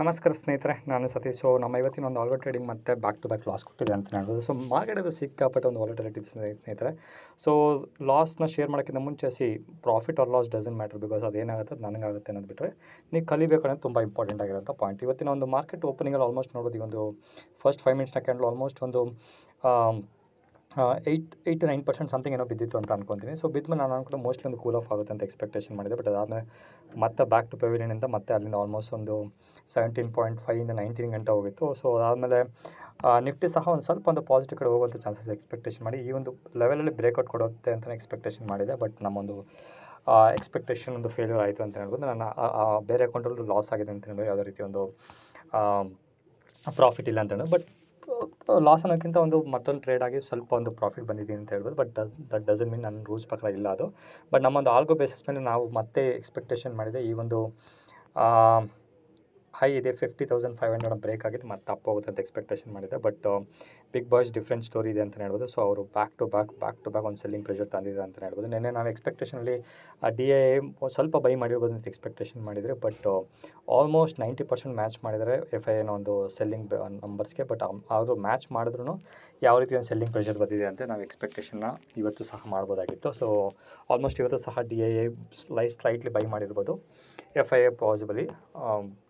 ನಮಸ್ಕಾರ ಸ್ನೇಹಿತರೆ ನಾನು ಸತೀಶ್ ಸೊ ನಮ್ಮ ಇವತ್ತಿನ ಒಂದು ಆಲ್ವರ್ ಟ್ರೇಡಿಂಗ್ ಮತ್ತು ಬ್ಯಾಕ್ ಟು ಬ್ಯಾಕ್ ಲಾಸ್ ಕೊಟ್ಟಿದೆ ಅಂತ ಹೇಳ್ಬೋದು ಸೊ ಮಾರ್ಕೆಟಲ್ಲಿ ಸಿಕ್ಕಾಪಟ್ಟೆ ಒಂದು ಟಿಪ್ಸ್ ಸ್ನೇಹಿತರೆ ಸೊ ಲಾಸ್ನ ಶೇರ್ ಮಾಡೋಕ್ಕಿಂತ ಮುಂಚೆ see profit or loss doesn't matter because ಅದೇನಾಗುತ್ತೆ ಅದು ನನಗಾಗುತ್ತೆ ಅನ್ನೋದು ಬಿಟ್ಟರೆ ನೀವು ಕಲಿಬೇಕು ಅನ್ನೋದು ತುಂಬ ಇಂಪಾರ್ಟೆಂಟ್ ಆಗಿರೋಂಥ ಪಾಯಿಂಟ್ ಇವತ್ತಿನ ಒಂದು ಮಾರ್ಕೆಟ್ ಓಪನಿಂಗಲ್ಲಿ ಆಲ್ಮೋಸ್ಟ್ ನೋಡೋದು ಒಂದು ಫಸ್ಟ್ ಫೈವ್ ಮಿನಿಟ್ಸ್ನ ಕ್ಯಾಂಡಲ್ ಆಲ್ಮೋಸ್ಟ್ ಒಂದು eight eight nine percent something ಏನೋ ಬಿದ್ದಿತ್ತು ಅಂತ ಅನ್ಕೊಂತೀನಿ ಸೊ ಬಿದ್ದ ನಾನು ಅನ್ಕೊಂಡು ಮೋಸ್ಟ್ಲಿ ಒಂದು ಕೂಲ್ ಆಫ್ ಆಗುತ್ತೆ ಅಂತ ಎಕ್ಸ್ಪೆಕ್ಟೇಷನ್ ಮಾಡಿದೆ ಬಟ್ ಅದಾದಮೇಲೆ ಮತ್ತೆ ಬ್ಯಾಕ್ ಟು ಪೆವಿಲಿಯನಿಂದ ಮತ್ತೆ ಅಲ್ಲಿಂದ ಆಲ್ಮೋಸ್ಟ್ ಒಂದು ಸೆವೆಂಟೀನ್ ಪಾಯಿಂಟ್ ಫೈವಿಂದ ನೈನ್ಟೀನ್ ಗಂಟೆ ಹೋಗಿತ್ತು ಸೊ ಅದಾದಮೇಲೆ ನಿಫ್ಟಿ ಸಹ ಒಂದು ಸ್ವಲ್ಪ ಒಂದು ಪಾಸಿಟಿವ್ ಕಡೆ ಹೋಗುವಂಥ ಚಾನ್ಸಸ್ ಎಕ್ಸ್ಪೆಕ್ಟೇಷನ್ ಮಾಡಿ ಈ ಒಂದು ಲೆವೆಲಲ್ಲಿ ಬ್ರೇಕ್ಔಟ್ ಕೊಡುತ್ತೆ ಅಂತ ಎಕ್ಸ್ಪೆಕ್ಟೇಷನ್ ಮಾಡಿದೆ ಬಟ್ ನಮ್ಮೊಂದು ಎಕ್ಸ್ಪೆಕ್ಟೇಷನ್ ಒಂದು ಫೇಲ್ಯೂರ್ ಆಯಿತು ಅಂತ ಹೇಳ್ಬೋದು ನನ್ನ ಬೇರೆ ಅಕೌಂಟಲ್ಲೂ ಲಾಸ್ ಆಗಿದೆ ಅಂತ ಹೇಳಿ ಯಾವುದೇ ರೀತಿ ಒಂದು ಪ್ರಾಫಿಟ್ ಇಲ್ಲ ಅಂತ ಬಟ್ ಲಾಸ್ ಅನ್ನೋಕ್ಕಿಂತ ಒಂದು ಮತ್ತೊಂದು ಟ್ರೇಡ್ ಆಗಿ ಸ್ವಲ್ಪ ಒಂದು ಪ್ರಾಫಿಟ್ ಬಂದಿದ್ದೀನಿ ಅಂತ ಹೇಳ್ಬೋದು ಬಟ್ ದಟ್ ಡಸನ್ ಮೀನ್ ನನ್ನ ರೂಲ್ಸ್ ಪ್ರಕಾರ ಇಲ್ಲ ಅದು ಬಟ್ ನಮ್ಮೊಂದು ಆಲ್ಗೋ ಬೇಸಿಸ್ ಮೇಲೆ ನಾವು ಮತ್ತೆ ಎಕ್ಸ್ಪೆಕ್ಟೇಷನ್ ಮಾಡಿದೆ ಈ ಒಂದು ಹೈ ಇದೆ fifty thousand five hundred break ಆಗಿತ್ತು ಮತ್ತೆ ಅಪ್ ಹೋಗುತ್ತೆ ಅಂತ ಎಕ್ಸ್ಪೆಕ್ಟೇಷನ್ ಮಾಡಿದೆ but big boys different story ಇದೆ ಅಂತ ಹೇಳ್ಬೋದು ಸೊ ಅವರು back to back back to back ಒಂದು ಸೆಲ್ಲಿಂಗ್ ಪ್ರೆಷರ್ ತಂದಿದ್ದಾರೆ ಅಂತ ಹೇಳ್ಬೋದು ನಿನ್ನೆ ನಾವು ಎಕ್ಸ್ಪೆಕ್ಟೇಷನಲ್ಲಿ ಆ ಡಿ ಎ ಸ್ವಲ್ಪ ಬೈ ಮಾಡಿರ್ಬೋದು ಅಂತ ಎಕ್ಸ್ಪೆಕ್ಟೇಷನ್ ಮಾಡಿದರೆ but almost ninety percent match ಮಾಡಿದರೆ ಎಫ್ ಐ ಎನ್ ಒಂದು ಸೆಲ್ಲಿಂಗ್ ನಂಬರ್ಸ್ಗೆ ಬಟ್ ಅವರು ಮ್ಯಾಚ್ ಮಾಡಿದ್ರು ಯಾವ ರೀತಿ ಒಂದು ಸೆಲ್ಲಿಂಗ್ ಪ್ರೆಷರ್ ಬಂದಿದೆ ಅಂತ ನಾವು ಎಕ್ಸ್ಪೆಕ್ಟೇಷನ್ನ ಇವತ್ತು ಸಹ ಮಾಡ್ಬೋದಾಗಿತ್ತು ಸೊ ಆಲ್ಮೋಸ್ಟ್ ಇವತ್ತು ಸಹ ಡಿ ಎ ಸ್ಲೈ ಸ್ಲೈಟ್ಲಿ ಬೈ ಮಾಡಿರ್ಬೋದು ಎಫ್ ಐ ಎ ಪಾಸಿಬಲಿ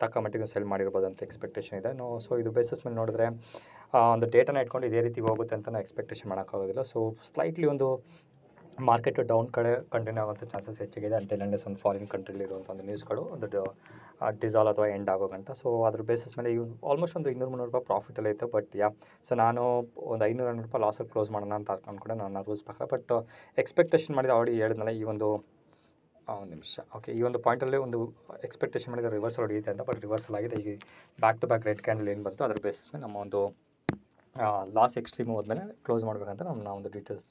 ತಕ್ಕ ಮಟ್ಟಿಗೆ ಸೆಲ್ ಮಾಡಿರ್ಬೋದು ಅಂತ ಎಕ್ಸ್ಪೆಕ್ಟೇಷನ್ ಇದೆ ನೋ ಸೊ ಇದು ಬೇಸಿಸ್ ಮೇಲೆ ನೋಡಿದ್ರೆ ಒಂದು ಡೇಟಾನ ಇಟ್ಕೊಂಡು ಇದೇ ರೀತಿ ಹೋಗುತ್ತೆ ಅಂತ ನಾವು ಎಕ್ಸ್ಪೆಕ್ಟೇಷನ್ ಮಾಡೋಕ್ಕಾಗೋದಿಲ್ಲ ಸೊ ಸ್ಲೈಟ್ಲಿ ಒಂದು ಮಾರ್ಕೆಟ್ ಡೌನ್ ಕಡೆ ಕಂಟಿನ್ಯೂ ಆಗೋಂಥ ಚಾನ್ಸಸ್ ಹೆಚ್ಚಾಗಿದೆ ಅಂಟೆಲ್ ಅಂಡಸ್ ಒಂದು ಫಾರಿನ್ ಕಂಟ್ರಿಲಿರುವಂಥ ಒಂದು ನ್ಯೂಸ್ಗಳು ಒಂದು ಡಿಸಾಲ್ ಅಥವಾ ಎಂಡ್ ಆಗೋ ಗಂಟ ಸೊ ಅದ್ರ ಬೇಸಿಸ್ ಮೇಲೆ ಇವು ಆಲ್ಮೋಸ್ಟ್ ಒಂದು ಇನ್ನೂರು ಮುನ್ನೂರು ರೂಪಾಯಿ ಪ್ರಾಫಿಟಲ್ಲಿ ಇತ್ತು ಬಟ್ ಯಾ ಸೊ ನಾನು ಒಂದು ಐನೂರು ಹನ್ನೂರು ರೂಪಾಯಿ ಲಾಸಲ್ಲಿ ಕ್ಲೋಸ್ ಮಾಡೋಣ ಅಂತ ಕೂಡ ನಾನು ರೂಲ್ಸ್ ಬಟ್ ಎಕ್ಸ್ಪೆಕ್ಟೇಷನ್ ಮಾಡಿದ ಆಲ್ರೆಡಿ ಹೇಳಿದ್ನಲ್ಲ ಈ ಒಂದು ಒಂದು ನಿಮಿಷ ಓಕೆ ಈ ಒಂದು ಪಾಯಿಂಟಲ್ಲಿ ಒಂದು ಎಕ್ಸ್ಪೆಕ್ಟೇಷನ್ ಮಾಡಿದ ರಿವರ್ಸಲ್ ಹೊಡೆಯುತ್ತೆ ಅಂತ ಬಟ್ ರಿವರ್ಸಲ್ ಆಗಿದೆ ಈಗ back to back red candle ಏನು ಬಂತು ಅದರ ಬೇಸಿಸ್ ಮೇಲೆ ನಮ್ಮ ಒಂದು ಲಾಸ್ ಎಕ್ಸ್ಟ್ರೀಮ್ ಹೋದ್ಮೇಲೆ ಕ್ಲೋಸ್ ಮಾಡಬೇಕಂತ ನಮ್ಮ ಒಂದು ಡೀಟೇಲ್ಸ್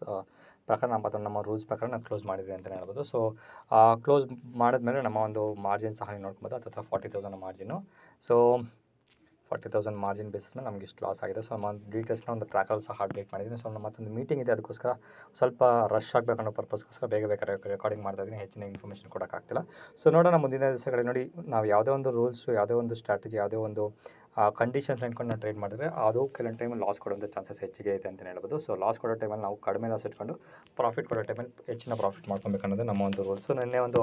ಪ್ರಕಾರ ನಮ್ಮ ಅಥವಾ ನಮ್ಮ ರೂಲ್ಸ್ ಪ್ರಕಾರ ನಾವು ಕ್ಲೋಸ್ ಮಾಡಿದ್ವಿ ಅಂತಲೇ ಹೇಳ್ಬೋದು ಸೊ ಕ್ಲೋಸ್ ಮಾಡಿದ್ಮೇಲೆ ನಮ್ಮ ಒಂದು ಮಾರ್ಜಿನ್ ಸಹ ನೋಡ್ಕೊಬೋದು ಅಥವಾ forty thousand margin so forty thousand margin basis ಮೇಲೆ ನಮಗೆ ಇಷ್ಟು ಲಾಸ್ ಆಗಿದೆ ಸೊ ನಮ್ಮ ಡೀಟೇಲ್ಸ್ನ ಒಂದು ಟ್ರ್ಯಾಕಲ್ಲಿ ಸಹ ಅಪ್ಡೇಟ್ ಮಾಡಿದ್ದೀನಿ ಸೊ ನಮ್ಮ ಮತ್ತೊಂದು ಮೀಟಿಂಗ್ ಇದೆ ಅದಕ್ಕೋಸ್ಕರ ಸ್ವಲ್ಪ ರಶ್ ಆಗಬೇಕು ಅನ್ನೋ ಪರ್ಪಸ್ಗೋಸ್ಕರ ಬೇಗ ಬೇಗ ರೆಕಾರ್ಡಿಂಗ್ ಮಾಡಿದ್ರೆ ಹೆಚ್ಚಿನ ಇನ್ಫಾರ್ಮೇಷನ್ ಕೊಡೋಕ್ಕಾಗ್ತಿಲ್ಲ ಸೊ ನೋಡೋಣ ಮುಂದಿನ ದಿವಸಗಳಲ್ಲಿ ನೋಡಿ ನಾವು ಯಾವುದೇ ಒಂದು ರೂಲ್ಸು ಯಾವುದೇ ಒಂದು ಸ್ಟ್ರಾಟಜಿ ಯಾವುದೇ ಒಂದು ಕಂಡೀಷನ್ಸ್ ಇಟ್ಕೊಂಡು ನಾವು ಟ್ರೇಡ್ ಮಾಡಿದ್ರೆ ಅದು ಕೆಲವೊಂದು ಟೈಮಲ್ಲಿ ಲಾಸ್ ಕೊಡುವಂಥ ಚಾನ್ಸಸ್ ಹೆಚ್ಚಿಗೆ ಇದೆ ಅಂತಲೇ ಹೇಳ್ಬೋದು ಸೊ ಲಾಸ್ ಕೊಡೋ ಟೈಮಲ್ಲಿ ನಾವು ಕಡಿಮೆ ಲಾಸ್ ಇಟ್ಕೊಂಡು ಪ್ರಾಫಿಟ್ ಕೊಡೋ ಟೈಮಲ್ಲಿ ಹೆಚ್ಚಿನ ಪ್ರಾಫಿಟ್ ಮಾಡ್ಕೊಬೇಕು ಅನ್ನೋದು ನಮ್ಮ ಒಂದು ರೂಲ್ಸು ನಿನ್ನೆ ಒಂದು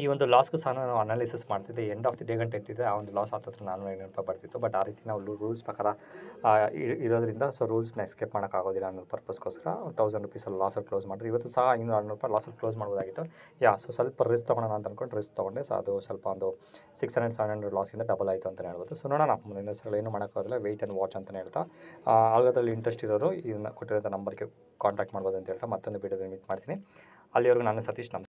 ಈ ಒಂದು ಲಾಸ್ಗೂ ಸಹ ನಾನು ಅನಾಲಿಸಿಸ್ ಮಾಡ್ತಿದ್ದೆ ಎಂಡ್ ಆಫ್ ದಿ ಡೇ ಗಂಟೆ ಇಟ್ಟಿದ್ದೆ ಆ ಒಂದು ಲಾಸ್ ನಾನು ಐನೂರು ರೂಪಾಯಿ ಬರ್ತಿತ್ತು ಬಟ್ ಆ ರೀತಿ ನಾವು ರೂಲ್ಸ್ ಪ್ರಕಾರ ಇರೋದ್ರಿಂದ ಸೊ ರೂಲ್ಸ್ನ ಎಸ್ಕೇಪ್ ಮಾಡೋಕ್ಕಾಗೋದಿಲ್ಲ ಅನ್ನೋ ಪರ್ಪಸ್ಗೋಸ್ಕರ ತೌಸಂಡ್ ರುಪೀಸಲ್ಲಿ ಲಾಸಲ್ಲಿ ಕ್ಲೋಸ್ ಮಾಡಿದ್ರು ಇವತ್ತು ಸಹ ಇನ್ನೂರು ಆರುನೂರು ರೂಪಾಯಿ ಲಾಸಲ್ಲಿ ಕ್ಲೋಸ್ ಮಾಡ್ಬೋದಾಗಿತ್ತು ಯಾ ಸೊ ಸ್ವಲ್ಪ ರಿಸ್ಕ್ ತೊಗೊಳೋಣ ಅಂತ ಅಂದ್ಕೊಂಡು ರಿಸ್ಕ್ ತೊಗೊಂಡೆ ಸೊ ಅದು ಸ್ವಲ್ಪ ಒಂದು ಸಿಕ್ಸ್ ಹಂಡ್ರೆಡ್ ಸೆವೆನ್ ಹಂಡ್ರೆಡ್ ಲಾಸಿಂದ ಡಬಲ್ ಆಯಿತು ಅಂತಲೇ ಹೇಳ್ಬೋದು ಸೊ ನೋಡೋಣ ಮುಂದಿನ ಸಲ ಏನು ಮಾಡೋಕ್ಕಾಗಲ್ಲ ವೆಯ್ಟ್ ಆ್ಯಂಡ್ ವಾಚ್ ಅಂತಲೇ ಹೇಳ್ತಾ ಆಗದಲ್ಲಿ ಇಂಟ್ರೆಸ್ಟ್ ಇರೋರು ಇದನ್ನು ಕೊಟ್ಟಿರೋ ನಂಬರ್ಗೆ ಕಾಂಟ್ಯಾಕ್ಟ್ ಮಾಡ್ಬೋದು ಅಂತ ಹೇಳ್ತಾ ಮತ್ತೊಂದು ವೀಡಿಯೋದಲ್ಲಿ ಮೀಟ್ ಮಾಡ್ತೀನಿ ಅಲ್ಲಿವರೆಗೂ ನಾನು ಸತೀಶ್ ನಮ್ಮ